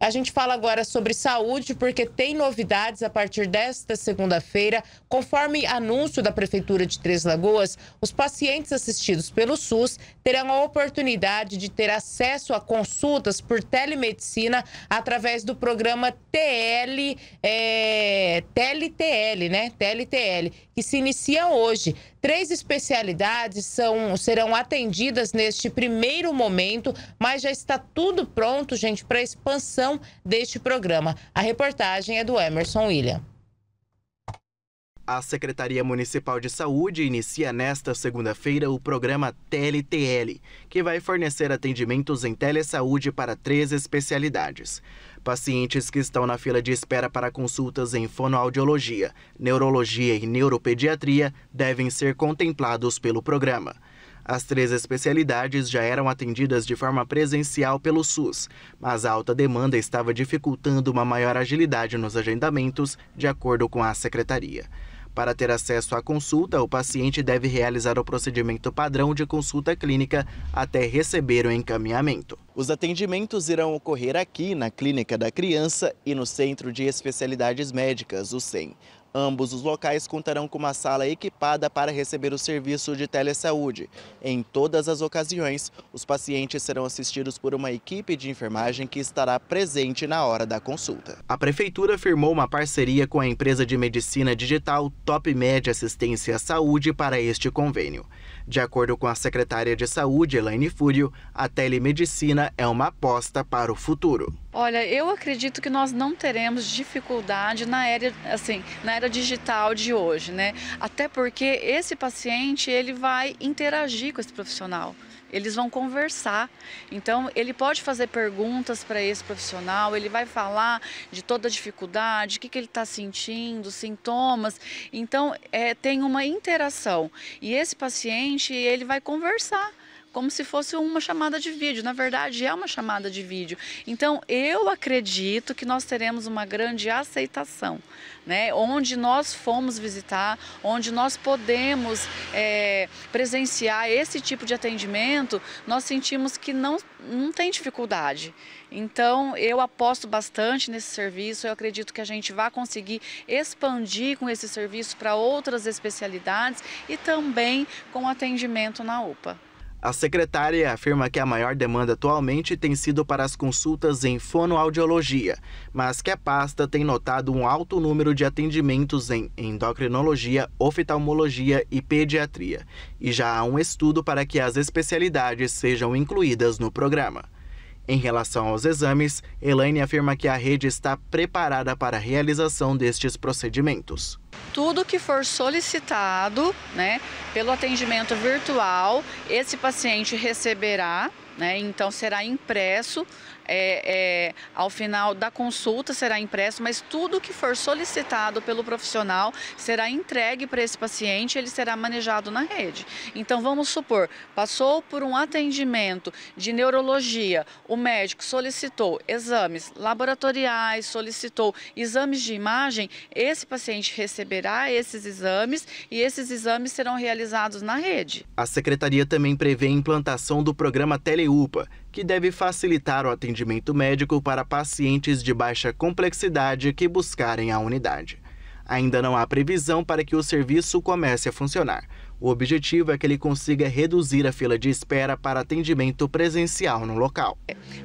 A gente fala agora sobre saúde, porque tem novidades a partir desta segunda-feira. Conforme anúncio da Prefeitura de Três Lagoas, os pacientes assistidos pelo SUS terão a oportunidade de ter acesso a consultas por telemedicina através do programa TL. É eh, TLTL, né? TLTL, que se inicia hoje. Três especialidades são, serão atendidas neste primeiro momento, mas já está tudo pronto, gente, para a expansão deste programa. A reportagem é do Emerson William. A Secretaria Municipal de Saúde inicia nesta segunda-feira o programa TLTL, que vai fornecer atendimentos em telesaúde para três especialidades. Pacientes que estão na fila de espera para consultas em fonoaudiologia, neurologia e neuropediatria devem ser contemplados pelo programa. As três especialidades já eram atendidas de forma presencial pelo SUS, mas a alta demanda estava dificultando uma maior agilidade nos agendamentos, de acordo com a secretaria. Para ter acesso à consulta, o paciente deve realizar o procedimento padrão de consulta clínica até receber o encaminhamento. Os atendimentos irão ocorrer aqui na Clínica da Criança e no Centro de Especialidades Médicas, o CEM. Ambos os locais contarão com uma sala equipada para receber o serviço de telesaúde. Em todas as ocasiões, os pacientes serão assistidos por uma equipe de enfermagem que estará presente na hora da consulta. A prefeitura firmou uma parceria com a empresa de medicina digital Top Med Assistência à Saúde para este convênio. De acordo com a secretária de Saúde, Elaine Fúrio, a telemedicina é uma aposta para o futuro. Olha, eu acredito que nós não teremos dificuldade na era, assim, na era digital de hoje, né? Até porque esse paciente, ele vai interagir com esse profissional. Eles vão conversar. Então, ele pode fazer perguntas para esse profissional, ele vai falar de toda a dificuldade, o que, que ele está sentindo, sintomas. Então, é, tem uma interação. E esse paciente, ele vai conversar como se fosse uma chamada de vídeo. Na verdade, é uma chamada de vídeo. Então, eu acredito que nós teremos uma grande aceitação, né? onde nós fomos visitar, onde nós podemos é, presenciar esse tipo de atendimento, nós sentimos que não, não tem dificuldade. Então, eu aposto bastante nesse serviço, eu acredito que a gente vai conseguir expandir com esse serviço para outras especialidades e também com atendimento na UPA. A secretária afirma que a maior demanda atualmente tem sido para as consultas em fonoaudiologia, mas que a pasta tem notado um alto número de atendimentos em endocrinologia, oftalmologia e pediatria. E já há um estudo para que as especialidades sejam incluídas no programa. Em relação aos exames, Elaine afirma que a rede está preparada para a realização destes procedimentos. Tudo que for solicitado né, pelo atendimento virtual, esse paciente receberá, né, então será impresso é, é, ao final da consulta será impresso, mas tudo que for solicitado pelo profissional será entregue para esse paciente, ele será manejado na rede. Então vamos supor, passou por um atendimento de neurologia, o médico solicitou exames laboratoriais, solicitou exames de imagem, esse paciente receberá esses exames e esses exames serão realizados na rede. A secretaria também prevê a implantação do programa Teleupa, que deve facilitar o atendimento médico para pacientes de baixa complexidade que buscarem a unidade. Ainda não há previsão para que o serviço comece a funcionar. O objetivo é que ele consiga reduzir a fila de espera para atendimento presencial no local.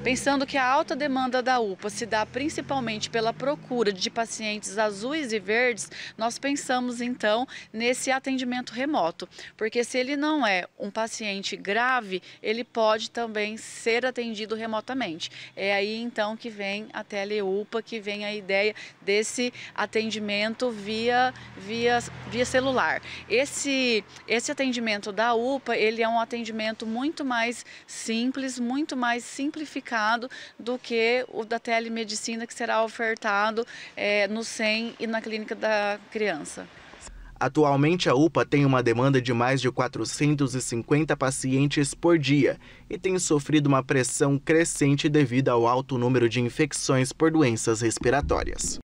Pensando que a alta demanda da UPA se dá principalmente pela procura de pacientes azuis e verdes, nós pensamos então nesse atendimento remoto, porque se ele não é um paciente grave, ele pode também ser atendido remotamente. É aí então que vem a teleupa, que vem a ideia desse atendimento via via via celular. Esse esse atendimento da UPA, ele é um atendimento muito mais simples, muito mais simplificado do que o da telemedicina que será ofertado é, no SEM e na clínica da criança. Atualmente, a UPA tem uma demanda de mais de 450 pacientes por dia e tem sofrido uma pressão crescente devido ao alto número de infecções por doenças respiratórias.